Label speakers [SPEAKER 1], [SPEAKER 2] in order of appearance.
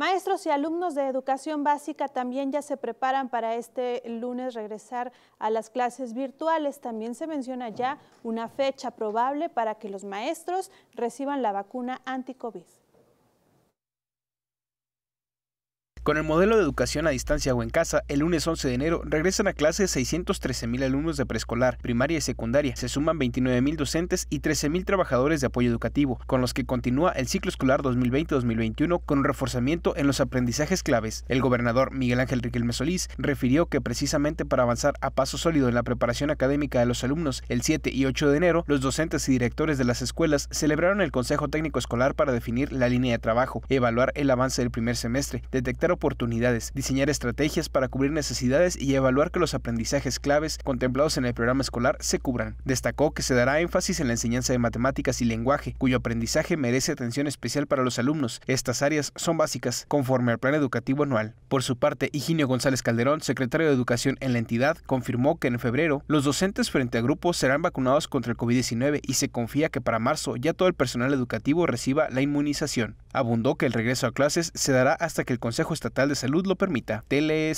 [SPEAKER 1] Maestros y alumnos de educación básica también ya se preparan para este lunes regresar a las clases virtuales. También se menciona ya una fecha probable para que los maestros reciban la vacuna anti-COVID.
[SPEAKER 2] Con el modelo de educación a distancia o en casa, el lunes 11 de enero regresan a clase 613.000 alumnos de preescolar, primaria y secundaria. Se suman 29.000 docentes y 13.000 trabajadores de apoyo educativo, con los que continúa el ciclo escolar 2020-2021 con un reforzamiento en los aprendizajes claves. El gobernador Miguel Ángel Riquelme Solís refirió que precisamente para avanzar a paso sólido en la preparación académica de los alumnos, el 7 y 8 de enero, los docentes y directores de las escuelas celebraron el Consejo Técnico Escolar para definir la línea de trabajo, evaluar el avance del primer semestre, detectar oportunidades, diseñar estrategias para cubrir necesidades y evaluar que los aprendizajes claves contemplados en el programa escolar se cubran. Destacó que se dará énfasis en la enseñanza de matemáticas y lenguaje, cuyo aprendizaje merece atención especial para los alumnos. Estas áreas son básicas, conforme al plan educativo anual. Por su parte, Higinio González Calderón, secretario de Educación en la entidad, confirmó que en febrero los docentes frente a grupos serán vacunados contra el COVID-19 y se confía que para marzo ya todo el personal educativo reciba la inmunización. Abundó que el regreso a clases se dará hasta que el Consejo Estatal de Salud lo permita. Tele